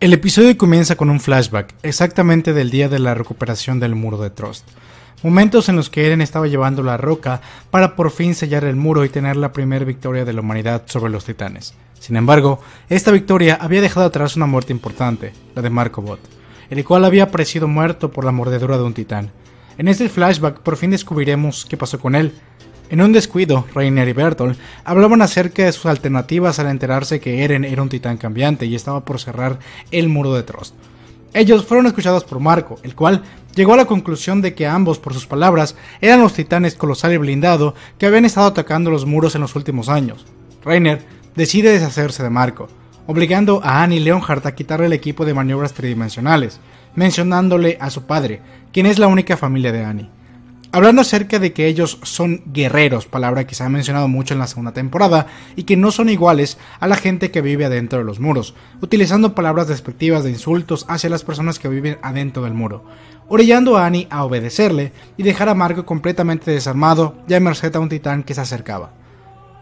El episodio comienza con un flashback, exactamente del día de la recuperación del muro de Trost. Momentos en los que Eren estaba llevando la roca para por fin sellar el muro y tener la primera victoria de la humanidad sobre los titanes. Sin embargo, esta victoria había dejado atrás una muerte importante, la de Bot, el cual había aparecido muerto por la mordedura de un titán. En este flashback por fin descubriremos qué pasó con él, en un descuido, Rainer y Bertolt hablaban acerca de sus alternativas al enterarse que Eren era un titán cambiante y estaba por cerrar el muro de Trost. Ellos fueron escuchados por Marco, el cual llegó a la conclusión de que ambos, por sus palabras, eran los titanes colosal y blindado que habían estado atacando los muros en los últimos años. Rainer decide deshacerse de Marco, obligando a Annie Leonhardt a quitarle el equipo de maniobras tridimensionales, mencionándole a su padre, quien es la única familia de Annie. Hablando acerca de que ellos son guerreros, palabra que se ha mencionado mucho en la segunda temporada, y que no son iguales a la gente que vive adentro de los muros, utilizando palabras despectivas de insultos hacia las personas que viven adentro del muro, orillando a Annie a obedecerle y dejar a Marco completamente desarmado Ya en merced a un titán que se acercaba.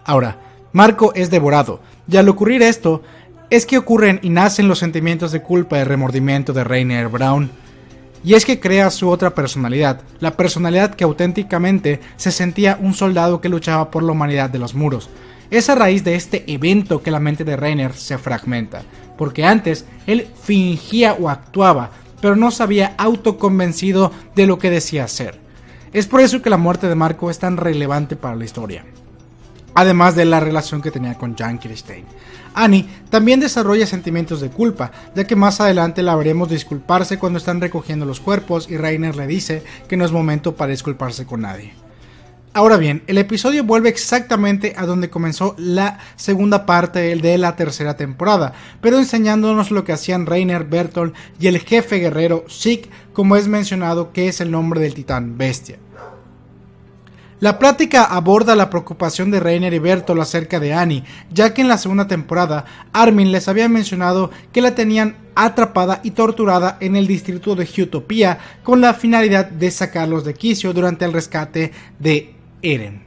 Ahora, Marco es devorado, y al ocurrir esto, es que ocurren y nacen los sentimientos de culpa y remordimiento de Rainer Brown, y es que crea su otra personalidad, la personalidad que auténticamente se sentía un soldado que luchaba por la humanidad de los muros. Es a raíz de este evento que la mente de Reiner se fragmenta, porque antes él fingía o actuaba, pero no se había autoconvencido de lo que decía ser. Es por eso que la muerte de Marco es tan relevante para la historia además de la relación que tenía con Jan Kirstein. Annie también desarrolla sentimientos de culpa, ya que más adelante la veremos disculparse cuando están recogiendo los cuerpos y Rainer le dice que no es momento para disculparse con nadie. Ahora bien, el episodio vuelve exactamente a donde comenzó la segunda parte de la tercera temporada, pero enseñándonos lo que hacían Reiner, Bertolt y el jefe guerrero Sieg, como es mencionado que es el nombre del titán bestia. La plática aborda la preocupación de Reiner y Bertolt acerca de Annie, ya que en la segunda temporada Armin les había mencionado que la tenían atrapada y torturada en el distrito de Utopía con la finalidad de sacarlos de quicio durante el rescate de Eren.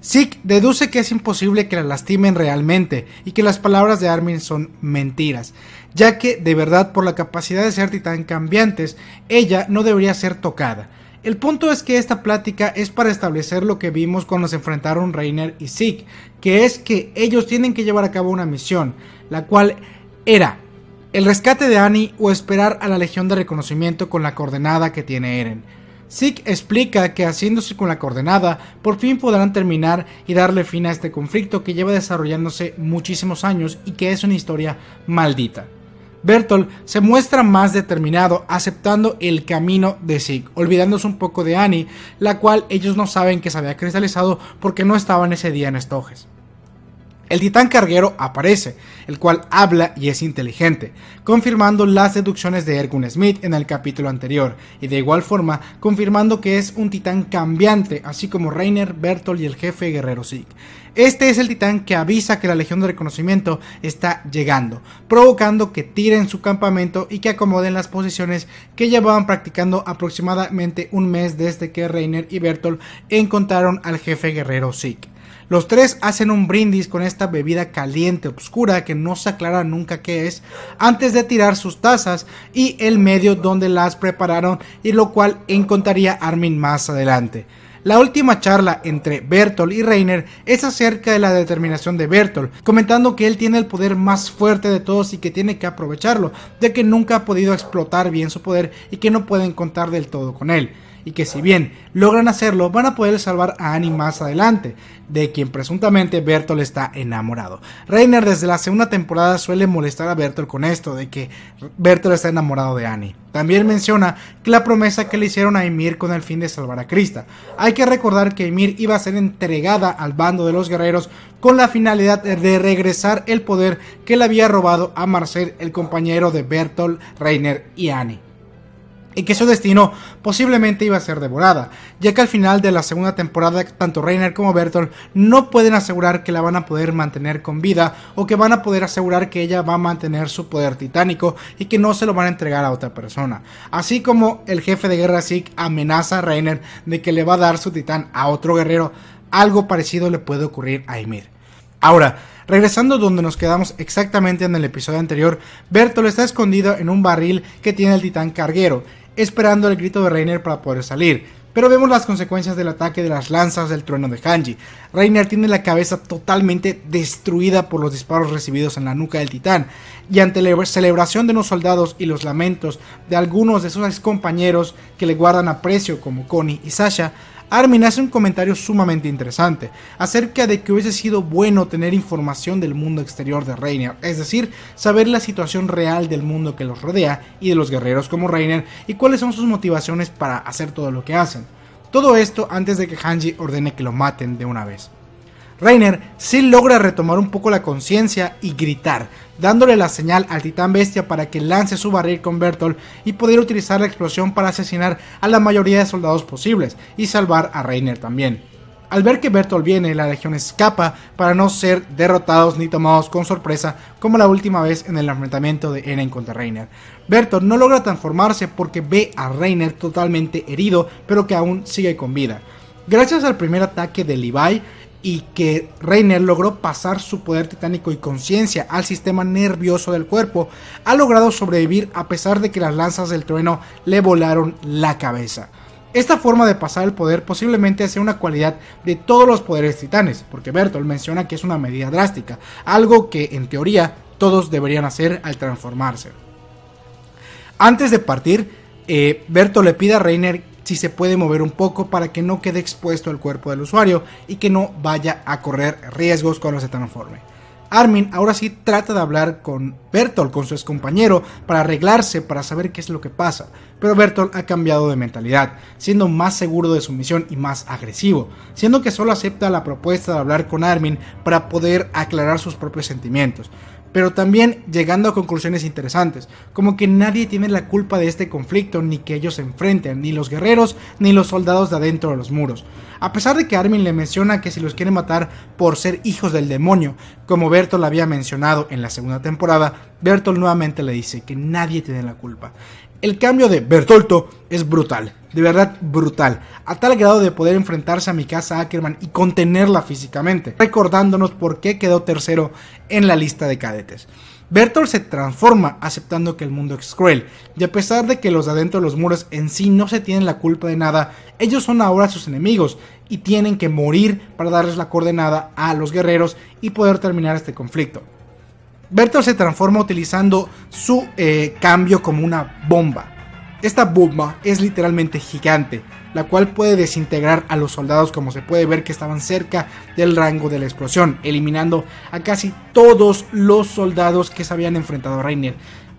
Zeke deduce que es imposible que la lastimen realmente y que las palabras de Armin son mentiras, ya que de verdad por la capacidad de ser titán cambiantes, ella no debería ser tocada el punto es que esta plática es para establecer lo que vimos cuando se enfrentaron Reiner y Zeke, que es que ellos tienen que llevar a cabo una misión, la cual era el rescate de Annie o esperar a la Legión de Reconocimiento con la coordenada que tiene Eren. Zeke explica que haciéndose con la coordenada, por fin podrán terminar y darle fin a este conflicto que lleva desarrollándose muchísimos años y que es una historia maldita. Bertolt se muestra más determinado, aceptando el camino de Zeke, olvidándose un poco de Annie, la cual ellos no saben que se había cristalizado porque no estaban ese día en estojes. El titán carguero aparece, el cual habla y es inteligente, confirmando las deducciones de Ergun Smith en el capítulo anterior, y de igual forma confirmando que es un titán cambiante, así como Reiner, Bertolt y el jefe guerrero Zeke. Este es el titán que avisa que la Legión de Reconocimiento está llegando, provocando que tiren su campamento y que acomoden las posiciones que llevaban practicando aproximadamente un mes desde que Reiner y Bertolt encontraron al jefe guerrero Zeke. Los tres hacen un brindis con esta bebida caliente, oscura, que no se aclara nunca qué es, antes de tirar sus tazas y el medio donde las prepararon y lo cual encontraría Armin más adelante. La última charla entre Bertolt y Reiner es acerca de la determinación de Bertolt, comentando que él tiene el poder más fuerte de todos y que tiene que aprovecharlo, ya que nunca ha podido explotar bien su poder y que no pueden contar del todo con él y que si bien logran hacerlo van a poder salvar a Annie más adelante, de quien presuntamente Bertolt está enamorado. Reiner desde la segunda temporada suele molestar a Bertolt con esto de que Bertolt está enamorado de Annie. También menciona que la promesa que le hicieron a Emir con el fin de salvar a Krista. Hay que recordar que Emir iba a ser entregada al bando de los guerreros con la finalidad de regresar el poder que le había robado a Marcel, el compañero de Bertolt, Reiner y Annie y que su destino posiblemente iba a ser devorada, ya que al final de la segunda temporada tanto Reiner como Bertolt no pueden asegurar que la van a poder mantener con vida o que van a poder asegurar que ella va a mantener su poder titánico y que no se lo van a entregar a otra persona, así como el jefe de guerra Zeke amenaza a Reiner de que le va a dar su titán a otro guerrero, algo parecido le puede ocurrir a Emir. Ahora, Regresando donde nos quedamos exactamente en el episodio anterior, Bertolt está escondido en un barril que tiene el titán carguero, esperando el grito de Reiner para poder salir. Pero vemos las consecuencias del ataque de las lanzas del trueno de Hanji. Reiner tiene la cabeza totalmente destruida por los disparos recibidos en la nuca del titán, y ante la celebración de los soldados y los lamentos de algunos de sus compañeros que le guardan aprecio como Connie y Sasha, Armin hace un comentario sumamente interesante acerca de que hubiese sido bueno tener información del mundo exterior de Reiner, es decir, saber la situación real del mundo que los rodea y de los guerreros como Reiner y cuáles son sus motivaciones para hacer todo lo que hacen. Todo esto antes de que Hanji ordene que lo maten de una vez. Reiner sí logra retomar un poco la conciencia y gritar, dándole la señal al titán bestia para que lance su barril con Bertolt y poder utilizar la explosión para asesinar a la mayoría de soldados posibles y salvar a Reiner también. Al ver que Bertolt viene, la legión escapa para no ser derrotados ni tomados con sorpresa como la última vez en el enfrentamiento de Eren contra Reiner. Bertolt no logra transformarse porque ve a Reiner totalmente herido pero que aún sigue con vida. Gracias al primer ataque de Levi, y que Reiner logró pasar su poder titánico y conciencia al sistema nervioso del cuerpo, ha logrado sobrevivir a pesar de que las lanzas del trueno le volaron la cabeza. Esta forma de pasar el poder posiblemente sea una cualidad de todos los poderes titanes, porque Bertolt menciona que es una medida drástica, algo que en teoría todos deberían hacer al transformarse. Antes de partir, eh, Bertolt le pide a Reiner si se puede mover un poco para que no quede expuesto el cuerpo del usuario y que no vaya a correr riesgos cuando se transforme. Armin ahora sí trata de hablar con Bertolt, con su ex compañero, para arreglarse, para saber qué es lo que pasa. Pero Bertolt ha cambiado de mentalidad, siendo más seguro de su misión y más agresivo, siendo que solo acepta la propuesta de hablar con Armin para poder aclarar sus propios sentimientos pero también llegando a conclusiones interesantes, como que nadie tiene la culpa de este conflicto ni que ellos se enfrenten, ni los guerreros ni los soldados de adentro de los muros. A pesar de que Armin le menciona que si los quiere matar por ser hijos del demonio, como Bertolt había mencionado en la segunda temporada, Bertolt nuevamente le dice que nadie tiene la culpa. El cambio de Bertolto es brutal, de verdad brutal, a tal grado de poder enfrentarse a casa Ackerman y contenerla físicamente, recordándonos por qué quedó tercero en la lista de cadetes. Bertolt se transforma aceptando que el mundo es cruel, y a pesar de que los adentro de los muros en sí no se tienen la culpa de nada, ellos son ahora sus enemigos y tienen que morir para darles la coordenada a los guerreros y poder terminar este conflicto. Bertolt se transforma utilizando su eh, cambio como una bomba esta bomba es literalmente gigante, la cual puede desintegrar a los soldados como se puede ver que estaban cerca del rango de la explosión, eliminando a casi todos los soldados que se habían enfrentado a Reiner,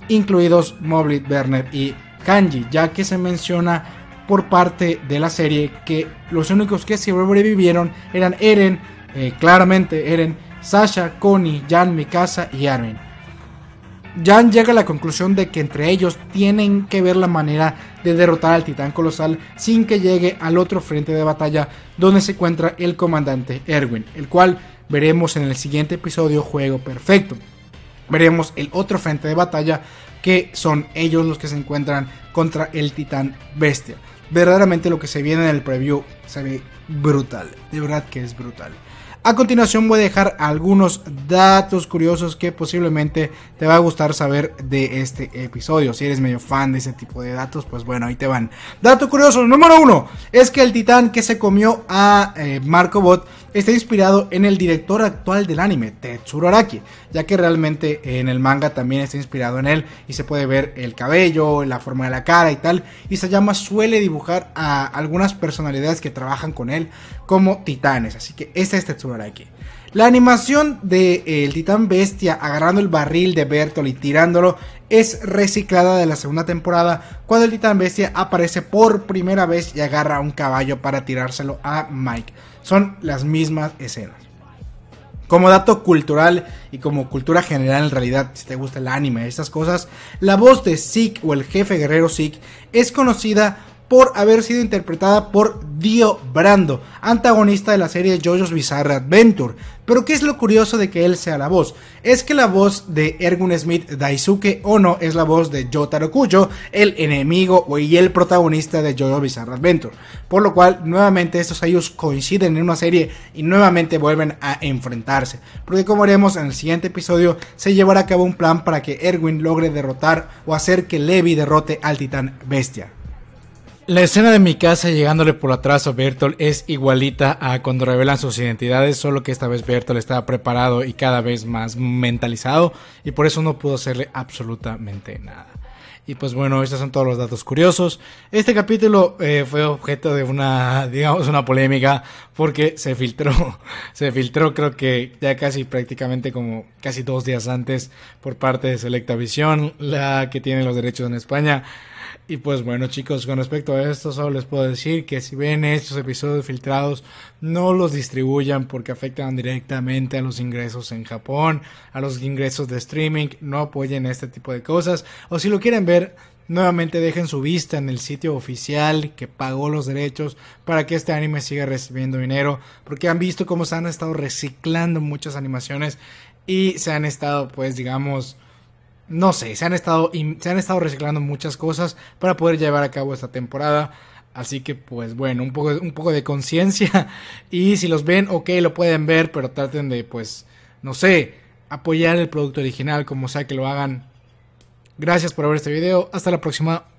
incluidos Moblit, Bernard y Kanji, ya que se menciona por parte de la serie que los únicos que sobrevivieron eran Eren, eh, claramente Eren, Sasha, Connie, Jan, Mikasa y Armin. Jan llega a la conclusión de que entre ellos tienen que ver la manera de derrotar al titán colosal sin que llegue al otro frente de batalla donde se encuentra el comandante Erwin, el cual veremos en el siguiente episodio Juego Perfecto. Veremos el otro frente de batalla que son ellos los que se encuentran contra el titán bestia. Verdaderamente lo que se viene en el preview se ve brutal, de verdad que es brutal. A continuación voy a dejar algunos datos curiosos que posiblemente te va a gustar saber de este episodio. Si eres medio fan de ese tipo de datos, pues bueno, ahí te van. Dato curioso número uno es que el titán que se comió a eh, Marco Bot está inspirado en el director actual del anime, Tetsuro Araki, ya que realmente en el manga también está inspirado en él y se puede ver el cabello, la forma de la cara y tal. Y se llama, suele dibujar a algunas personalidades que trabajan con él como titanes, así que este es Tetsuro la animación de eh, titán bestia agarrando el barril de Bertol y tirándolo es reciclada de la segunda temporada cuando el titán bestia aparece por primera vez y agarra un caballo para tirárselo a Mike. Son las mismas escenas. Como dato cultural y como cultura general en realidad, si te gusta el anime estas cosas, la voz de Zeke o el jefe guerrero Zeke es conocida por haber sido interpretada por Dio Brando, antagonista de la serie JoJo's Bizarre Adventure. Pero ¿qué es lo curioso de que él sea la voz? Es que la voz de Erwin Smith Daisuke Ono es la voz de Jotaro Kujo, el enemigo y el protagonista de JoJo's Bizarre Adventure. Por lo cual, nuevamente estos ellos coinciden en una serie y nuevamente vuelven a enfrentarse. Porque como veremos en el siguiente episodio, se llevará a cabo un plan para que Erwin logre derrotar o hacer que Levi derrote al titán bestia. La escena de mi casa llegándole por atrás a Bertolt es igualita a cuando revelan sus identidades, solo que esta vez Bertolt estaba preparado y cada vez más mentalizado y por eso no pudo hacerle absolutamente nada. Y pues bueno, estos son todos los datos curiosos. Este capítulo eh, fue objeto de una, digamos, una polémica porque se filtró, se filtró creo que ya casi prácticamente como casi dos días antes por parte de Selecta Visión, la que tiene los derechos en España. Y pues bueno chicos, con respecto a esto solo les puedo decir que si ven estos episodios filtrados, no los distribuyan porque afectan directamente a los ingresos en Japón, a los ingresos de streaming, no apoyen este tipo de cosas. O si lo quieren ver, Nuevamente dejen su vista en el sitio oficial que pagó los derechos para que este anime siga recibiendo dinero, porque han visto cómo se han estado reciclando muchas animaciones y se han estado, pues, digamos, no sé, se han, estado, se han estado reciclando muchas cosas para poder llevar a cabo esta temporada. Así que pues bueno, un poco, un poco de conciencia. Y si los ven, ok, lo pueden ver, pero traten de pues, no sé, apoyar el producto original como sea que lo hagan. Gracias por ver este video. Hasta la próxima.